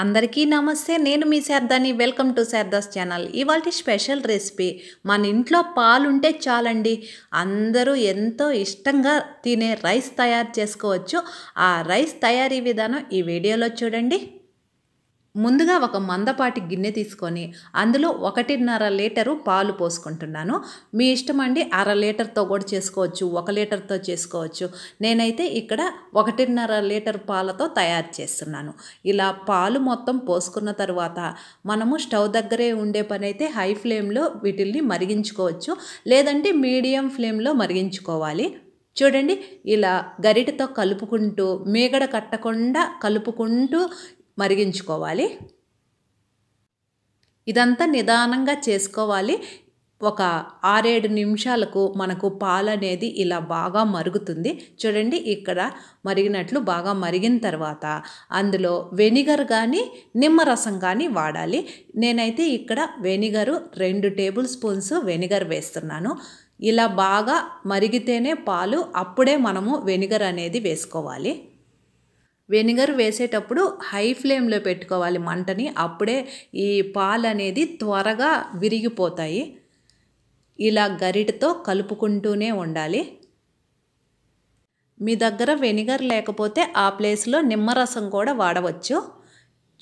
అందరికీ నమస్తే నేను మీ శారదాని వెల్కమ్ టు శారదాస్ ఛానల్ ఇవాళ స్పెషల్ రెసిపీ మన ఇంట్లో పాలుంటే చాలండి అందరూ ఎంతో ఇష్టంగా తినే రైస్ తయారు చేసుకోవచ్చు ఆ రైస్ తయారీ విధానం ఈ వీడియోలో చూడండి ముందుగా ఒక మందపాటి గిన్నె తీసుకొని అందులో ఒకటిన్నర లీటరు పాలు పోసుకుంటున్నాను మీ ఇష్టం అండి అర లీటర్తో కూడా చేసుకోవచ్చు ఒక లీటర్తో చేసుకోవచ్చు నేనైతే ఇక్కడ ఒకటిన్నర లీటర్ పాలతో తయారు చేస్తున్నాను ఇలా పాలు మొత్తం పోసుకున్న తర్వాత మనము స్టవ్ దగ్గరే ఉండే పని అయితే హై ఫ్లేమ్లో వీటిల్ని మరిగించుకోవచ్చు లేదంటే మీడియం ఫ్లేమ్లో మరిగించుకోవాలి చూడండి ఇలా గరిటతో కలుపుకుంటూ మీగడ కట్టకుండా కలుపుకుంటూ మరిగించుకోవాలి ఇదంతా నిదానంగా చేసుకోవాలి ఒక ఆరేడు నిమిషాలకు మనకు పాలు అనేది ఇలా బాగా మరుగుతుంది చూడండి ఇక్కడ మరిగినట్లు బాగా మరిగిన తర్వాత అందులో వెనిగర్ కానీ నిమ్మరసం కానీ వాడాలి నేనైతే ఇక్కడ వెనిగరు రెండు టేబుల్ స్పూన్స్ వెనిగర్ వేస్తున్నాను ఇలా బాగా మరిగితేనే పాలు అప్పుడే మనము వెనిగర్ అనేది వేసుకోవాలి వెనిగర్ వేసేటప్పుడు హై ఫ్లేమ్లో పెట్టుకోవాలి మంటని అప్పుడే ఈ పాలు అనేది త్వరగా విరిగిపోతాయి ఇలా గరిటతో కలుపుకుంటూనే ఉండాలి మీ దగ్గర వెనిగర్ లేకపోతే ఆ ప్లేస్లో నిమ్మరసం కూడా వాడవచ్చు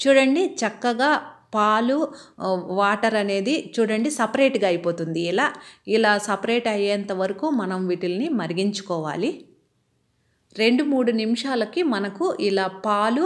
చూడండి చక్కగా పాలు వాటర్ అనేది చూడండి సపరేట్గా అయిపోతుంది ఇలా ఇలా సపరేట్ అయ్యేంత వరకు మనం వీటిల్ని మరిగించుకోవాలి రెండు మూడు నిమిషాలకి మనకు ఇలా పాలు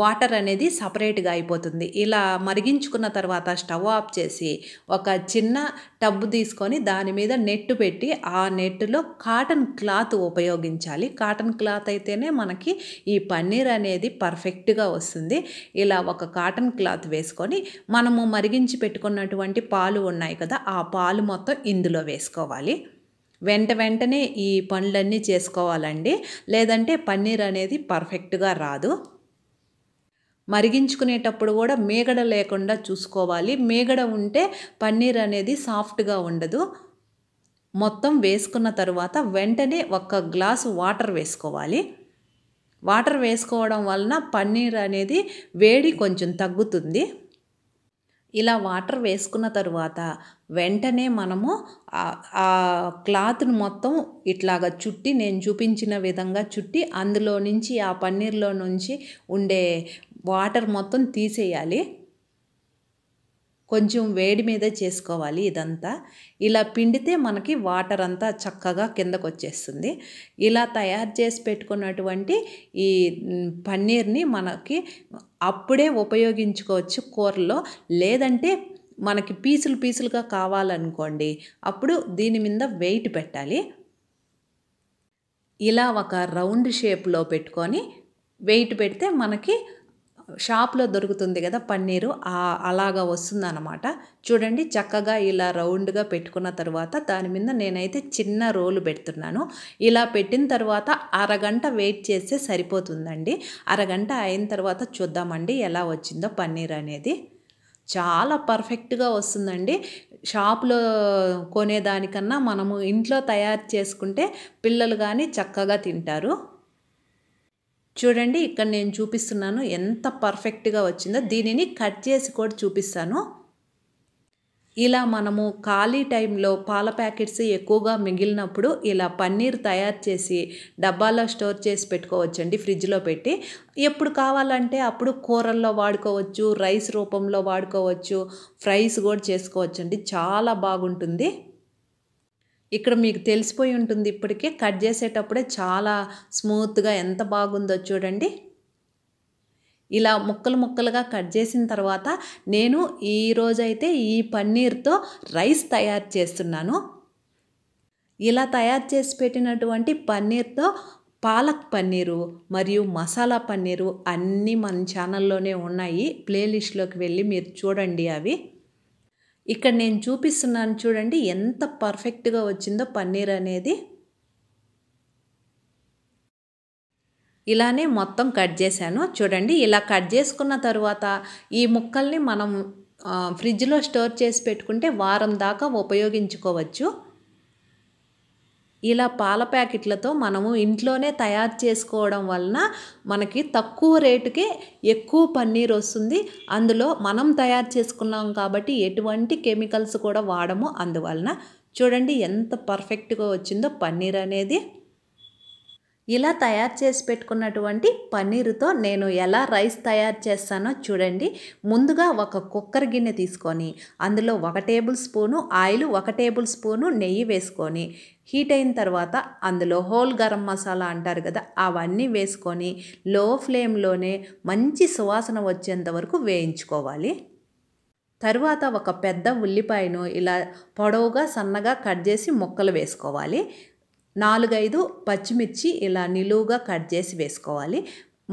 వాటర్ అనేది సపరేట్గా అయిపోతుంది ఇలా మరిగించుకున్న తర్వాత స్టవ్ ఆఫ్ చేసి ఒక చిన్న టబ్ తీసుకొని దాని మీద నెట్టు పెట్టి ఆ నెట్టులో కాటన్ క్లాత్ ఉపయోగించాలి కాటన్ క్లాత్ అయితేనే మనకి ఈ పన్నీర్ అనేది పర్ఫెక్ట్గా వస్తుంది ఇలా ఒక కాటన్ క్లాత్ వేసుకొని మనము మరిగించి పెట్టుకున్నటువంటి పాలు ఉన్నాయి కదా ఆ పాలు మొత్తం ఇందులో వేసుకోవాలి వెంట వెంటనే ఈ పనులన్నీ చేసుకోవాలండి లేదంటే పన్నీర్ అనేది పర్ఫెక్ట్గా రాదు మరిగించుకునేటప్పుడు కూడా మేగడ లేకుండా చూసుకోవాలి మేగడ ఉంటే పన్నీర్ అనేది సాఫ్ట్గా ఉండదు మొత్తం వేసుకున్న తర్వాత వెంటనే ఒక గ్లాసు వాటర్ వేసుకోవాలి వాటర్ వేసుకోవడం వలన పన్నీర్ అనేది వేడి కొంచెం తగ్గుతుంది ఇలా వాటర్ వేసుకున్న తరువాత వెంటనే మనము ఆ క్లాత్ని మొత్తం ఇట్లాగా చుట్టి నేను చూపించిన విధంగా చుట్టి అందులో నుంచి ఆ పన్నీర్లో నుంచి ఉండే వాటర్ మొత్తం తీసేయాలి కొంచెం వేడి మీదే చేసుకోవాలి ఇదంతా ఇలా పిండితే మనకి వాటర్ అంతా చక్కగా కిందకు వచ్చేస్తుంది ఇలా తయారు చేసి పెట్టుకున్నటువంటి ఈ పన్నీర్ని మనకి అప్పుడే ఉపయోగించుకోవచ్చు కూరలో లేదంటే మనకి పీసులు పీసులుగా కావాలనుకోండి అప్పుడు దీని మీద వెయిట్ పెట్టాలి ఇలా ఒక రౌండ్ షేప్లో పెట్టుకొని వెయిట్ పెడితే మనకి షాప్లో దొరుకుతుంది కదా పన్నీరు అలాగా వస్తుందన్నమాట చూడండి చక్కగా ఇలా రౌండ్గా పెట్టుకున్న తర్వాత దాని మీద నేనైతే చిన్న రోలు పెడుతున్నాను ఇలా పెట్టిన తర్వాత అరగంట వెయిట్ చేస్తే సరిపోతుందండి అరగంట అయిన తర్వాత చూద్దామండి ఎలా వచ్చిందో పన్నీర్ అనేది చాలా పర్ఫెక్ట్గా వస్తుందండి షాప్లో కొనేదానికన్నా మనము ఇంట్లో తయారు చేసుకుంటే పిల్లలు కానీ చక్కగా తింటారు చూడండి ఇక్కడ నేను చూపిస్తున్నాను ఎంత పర్ఫెక్ట్గా వచ్చిందో దీనిని కట్ చేసి కూడా చూపిస్తాను ఇలా మనము ఖాళీ టైంలో పాల ప్యాకెట్స్ ఎక్కువగా మిగిలినప్పుడు ఇలా పన్నీర్ తయారు చేసి డబ్బాలో స్టోర్ చేసి పెట్టుకోవచ్చండి ఫ్రిడ్జ్లో పెట్టి ఎప్పుడు కావాలంటే అప్పుడు కూరల్లో వాడుకోవచ్చు రైస్ రూపంలో వాడుకోవచ్చు ఫ్రైస్ కూడా చేసుకోవచ్చండి చాలా బాగుంటుంది ఇక్కడ మీకు తెలిసిపోయి ఉంటుంది ఇప్పటికే కట్ చేసేటప్పుడే చాలా స్మూత్గా ఎంత బాగుందో చూడండి ఇలా ముక్కలు ముక్కలుగా కట్ చేసిన తర్వాత నేను ఈరోజైతే ఈ పన్నీర్తో రైస్ తయారు చేస్తున్నాను ఇలా తయారు చేసి పెట్టినటువంటి పన్నీర్తో పాలక్ పన్నీరు మరియు మసాలా పన్నీరు అన్నీ మన ఛానల్లోనే ఉన్నాయి ప్లేలిస్ట్లోకి వెళ్ళి మీరు చూడండి అవి ఇక్కడ నేను చూపిస్తున్నాను చూడండి ఎంత పర్ఫెక్ట్గా వచ్చిందో పన్నీర్ అనేది ఇలానే మొత్తం కట్ చేశాను చూడండి ఇలా కట్ చేసుకున్న తర్వాత ఈ ముక్కల్ని మనం ఫ్రిడ్జ్లో స్టోర్ చేసి పెట్టుకుంటే వారం దాకా ఉపయోగించుకోవచ్చు ఇలా పాల ప్యాకెట్లతో మనము ఇంట్లోనే తయారు చేసుకోవడం వలన మనకి తక్కువ రేటుకే ఎక్కువ పన్నీర్ వస్తుంది అందులో మనం తయారు చేసుకున్నాం కాబట్టి ఎటువంటి కెమికల్స్ కూడా వాడము అందువలన చూడండి ఎంత పర్ఫెక్ట్గా వచ్చిందో పన్నీర్ అనేది ఇలా తయారు చేసి పెట్టుకున్నటువంటి పన్నీరుతో నేను ఎలా రైస్ తయారు చేస్తానో చూడండి ముందుగా ఒక కుక్కర్ గిన్నె తీసుకొని అందులో ఒక టేబుల్ స్పూను ఆయిల్ ఒక టేబుల్ స్పూను నెయ్యి వేసుకొని హీట్ అయిన తర్వాత అందులో హోల్ గరం మసాలా అంటారు కదా అవన్నీ వేసుకొని లో ఫ్లేమ్లోనే మంచి సువాసన వచ్చేంత వరకు వేయించుకోవాలి తరువాత ఒక పెద్ద ఉల్లిపాయను ఇలా పొడవుగా సన్నగా కట్ చేసి ముక్కలు వేసుకోవాలి నాలుగైదు పచ్చిమిర్చి ఇలా నిలువుగా కట్ చేసి వేసుకోవాలి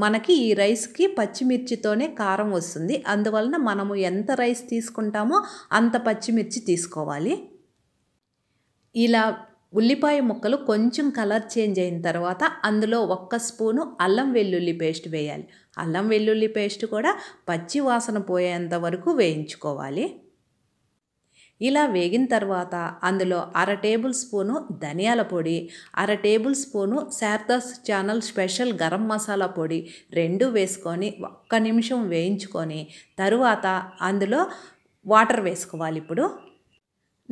మనకి ఈ రైస్కి పచ్చిమిర్చితోనే కారం వస్తుంది అందువలన మనము ఎంత రైస్ తీసుకుంటామో అంత పచ్చిమిర్చి తీసుకోవాలి ఇలా ఉల్లిపాయ ముక్కలు కొంచెం కలర్ చేంజ్ అయిన తర్వాత అందులో ఒక్క స్పూను అల్లం వెల్లుల్లి పేస్ట్ వేయాలి అల్లం వెల్లుల్లి పేస్ట్ కూడా పచ్చి వాసన పోయేంత వరకు వేయించుకోవాలి ఇలా వేగిన తర్వాత అందులో అర టేబుల్ స్పూను ధనియాల పొడి అర tablespoon Sharada's channel special garam masala పొడి రెండు వేసుకొని ఒక్క నిమిషం వేయించుకొని తరువాత అందులో వాటర్ వేసుకోవాలి ఇప్పుడు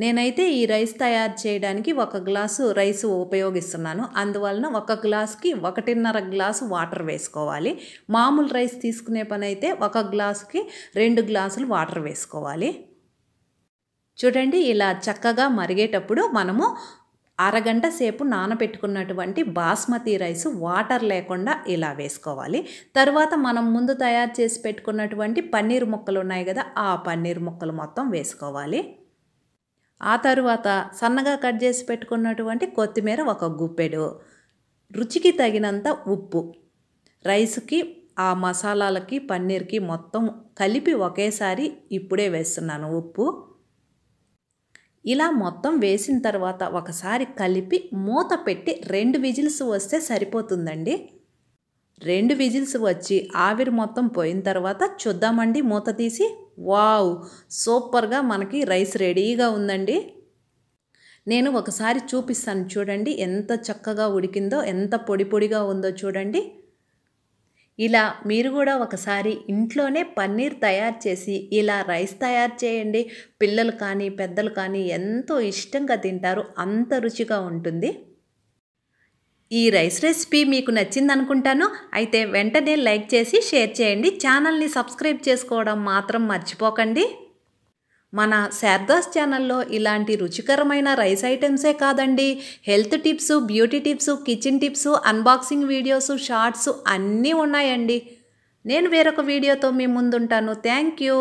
నేనైతే ఈ రైస్ తయారు చేయడానికి ఒక గ్లాసు రైస్ ఉపయోగిస్తున్నాను అందువలన ఒక గ్లాస్కి ఒకటిన్నర గ్లాసు వాటర్ వేసుకోవాలి మామూలు రైస్ తీసుకునే పని అయితే ఒక గ్లాసుకి రెండు గ్లాసులు వాటర్ వేసుకోవాలి చూడండి ఇలా చక్కగా మరిగేటప్పుడు మనము అరగంట సేపు నానబెట్టుకున్నటువంటి బాస్మతి రైస్ వాటర్ లేకుండా ఇలా వేసుకోవాలి తర్వాత మనం ముందు తయారు చేసి పెట్టుకున్నటువంటి పన్నీర్ ముక్కలు ఉన్నాయి కదా ఆ పన్నీర్ ముక్కలు మొత్తం వేసుకోవాలి ఆ తరువాత సన్నగా కట్ చేసి పెట్టుకున్నటువంటి కొత్తిమీర ఒక గుప్పెడు రుచికి తగినంత ఉప్పు రైస్కి ఆ మసాలాలకి పన్నీర్కి మొత్తం కలిపి ఒకేసారి ఇప్పుడే వేస్తున్నాను ఉప్పు ఇలా మొత్తం వేసిన తర్వాత ఒకసారి కలిపి మూత పెట్టి రెండు విజిల్స్ వస్తే సరిపోతుందండి రెండు విజిల్స్ వచ్చి ఆవిరి మొత్తం పోయిన తర్వాత చూద్దామండి మూత తీసి వావ్ సూపర్గా మనకి రైస్ రెడీగా ఉందండి నేను ఒకసారి చూపిస్తాను చూడండి ఎంత చక్కగా ఉడికిందో ఎంత పొడి పొడిగా ఉందో చూడండి ఇలా మీరు కూడా ఒకసారి ఇంట్లోనే పన్నీర్ తయారు చేసి ఇలా రైస్ తయారు చేయండి పిల్లలు కానీ పెద్దలు కానీ ఎంతో ఇష్టంగా తింటారు అంత రుచిగా ఉంటుంది ఈ రైస్ రెసిపీ మీకు నచ్చింది అనుకుంటాను అయితే వెంటనే లైక్ చేసి షేర్ చేయండి ఛానల్ని సబ్స్క్రైబ్ చేసుకోవడం మాత్రం మర్చిపోకండి మన శారదాస్ ఛానల్లో ఇలాంటి రుచికరమైన రైస్ ఐటమ్సే కాదండి health tips beauty tips kitchen tips unboxing videos shorts అన్నీ ఉన్నాయండి నేను వేరొక వీడియోతో మీ ముందుంటాను థ్యాంక్ యూ